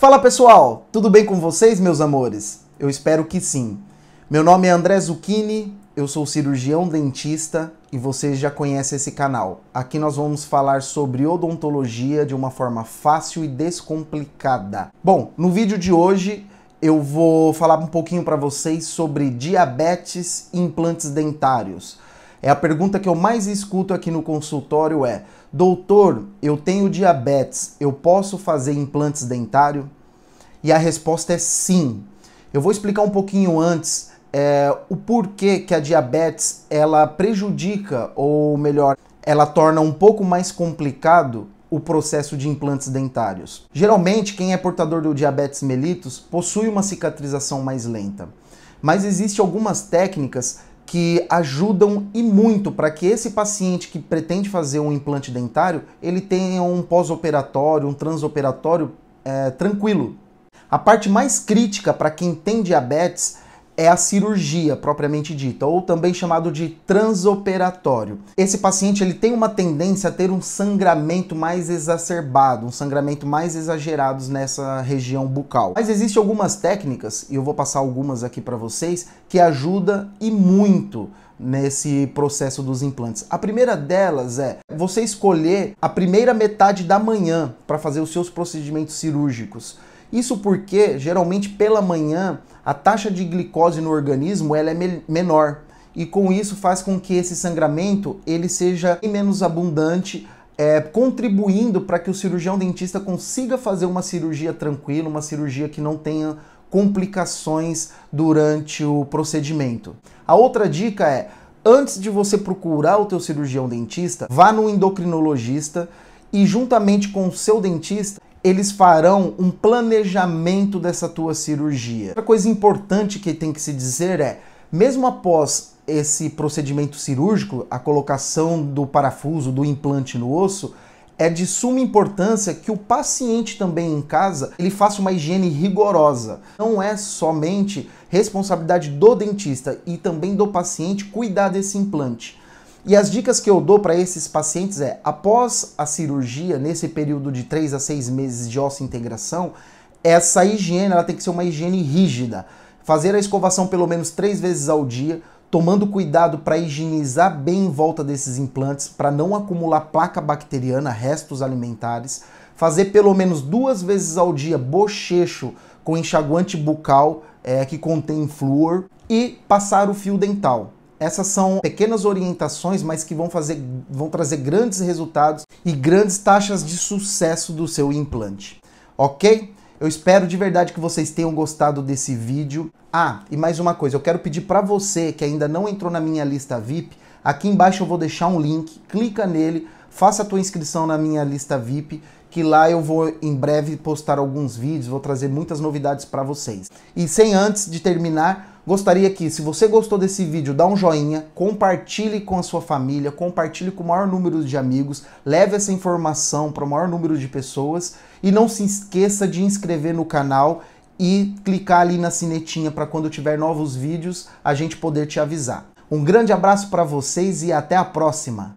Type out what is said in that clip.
Fala pessoal, tudo bem com vocês, meus amores? Eu espero que sim. Meu nome é André Zucchini, eu sou cirurgião dentista e vocês já conhecem esse canal. Aqui nós vamos falar sobre odontologia de uma forma fácil e descomplicada. Bom, no vídeo de hoje eu vou falar um pouquinho para vocês sobre diabetes e implantes dentários. É a pergunta que eu mais escuto aqui no consultório é: "Doutor, eu tenho diabetes, eu posso fazer implantes dentários?" E a resposta é sim. Eu vou explicar um pouquinho antes é, o porquê que a diabetes ela prejudica, ou melhor, ela torna um pouco mais complicado o processo de implantes dentários. Geralmente, quem é portador do diabetes mellitus possui uma cicatrização mais lenta, mas existem algumas técnicas que ajudam e muito para que esse paciente que pretende fazer um implante dentário, ele tenha um pós-operatório, um transoperatório é, tranquilo. A parte mais crítica para quem tem diabetes é a cirurgia propriamente dita, ou também chamado de transoperatório. Esse paciente ele tem uma tendência a ter um sangramento mais exacerbado, um sangramento mais exagerado nessa região bucal. Mas existem algumas técnicas, e eu vou passar algumas aqui para vocês, que ajuda e muito nesse processo dos implantes. A primeira delas é você escolher a primeira metade da manhã para fazer os seus procedimentos cirúrgicos. Isso porque, geralmente, pela manhã, a taxa de glicose no organismo ela é me menor e com isso faz com que esse sangramento ele seja menos abundante, é, contribuindo para que o cirurgião dentista consiga fazer uma cirurgia tranquila, uma cirurgia que não tenha complicações durante o procedimento. A outra dica é, antes de você procurar o teu cirurgião dentista, vá no endocrinologista e juntamente com o seu dentista eles farão um planejamento dessa tua cirurgia. Outra coisa importante que tem que se dizer é, mesmo após esse procedimento cirúrgico, a colocação do parafuso, do implante no osso, é de suma importância que o paciente também em casa ele faça uma higiene rigorosa. Não é somente responsabilidade do dentista e também do paciente cuidar desse implante. E as dicas que eu dou para esses pacientes é, após a cirurgia, nesse período de 3 a 6 meses de osso integração, essa higiene ela tem que ser uma higiene rígida. Fazer a escovação pelo menos três vezes ao dia, tomando cuidado para higienizar bem em volta desses implantes, para não acumular placa bacteriana, restos alimentares. Fazer pelo menos duas vezes ao dia bochecho com enxaguante bucal é, que contém flúor e passar o fio dental. Essas são pequenas orientações, mas que vão, fazer, vão trazer grandes resultados e grandes taxas de sucesso do seu implante. Ok? Eu espero de verdade que vocês tenham gostado desse vídeo. Ah, e mais uma coisa, eu quero pedir para você que ainda não entrou na minha lista VIP, aqui embaixo eu vou deixar um link, clica nele, faça a tua inscrição na minha lista VIP, que lá eu vou em breve postar alguns vídeos, vou trazer muitas novidades para vocês. E sem antes de terminar, Gostaria que, se você gostou desse vídeo, dá um joinha, compartilhe com a sua família, compartilhe com o maior número de amigos, leve essa informação para o maior número de pessoas e não se esqueça de inscrever no canal e clicar ali na sinetinha para quando tiver novos vídeos a gente poder te avisar. Um grande abraço para vocês e até a próxima!